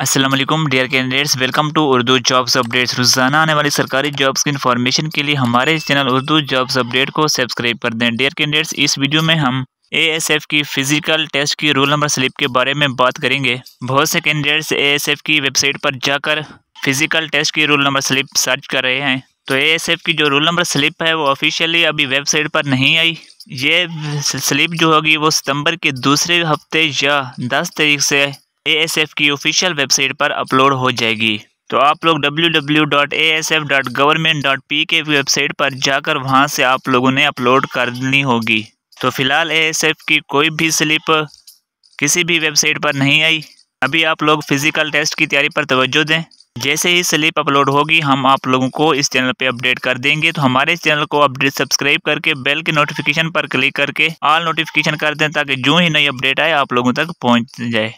Aslam dear candidates welcome to Urdu jobs updates रोज़ाना आने वाली सरकारी जॉब्स की इन्फॉर्मेशन के लिए हमारे चैनल उर्दू जॉब्स अपडेट को सब्सक्राइब कर दें डियर कैंडिडेट्स इस वीडियो में हम एएसएफ की फ़िज़िकल टेस्ट की रोल नंबर स्लिप के बारे में बात करेंगे बहुत से कैंडिडेट्स एएसएफ की वेबसाइट पर जाकर फ़िज़िकल टेस्ट की रोल नंबर स्लिप सर्च कर रहे हैं तो एफ की जो रोल नंबर स्लिप है वो ऑफिशियली अभी वेबसाइट पर नहीं आई ये स्लिप जो होगी वो सितंबर के दूसरे हफ्ते या दस तारीख से एएसएफ की ऑफिशियल वेबसाइट पर अपलोड हो जाएगी तो आप लोग www.asf.government.pk के वेबसाइट पर जाकर वहां से आप लोगों ने अपलोड करनी होगी तो फिलहाल एएसएफ की कोई भी स्लिप किसी भी वेबसाइट पर नहीं आई अभी आप लोग फिजिकल टेस्ट की तैयारी पर तवज्जो दें जैसे ही स्लिप अपलोड होगी हम आप लोगों को इस चैनल पे अपडेट कर देंगे तो हमारे इस चैनल को अपडेट सब्सक्राइब करके बेल के नोटिफिकेशन पर क्लिक करके ऑल नोटिफिकेशन कर दें ताकि जो ही नई अपडेट आए आप लोगों तक पहुंच जाए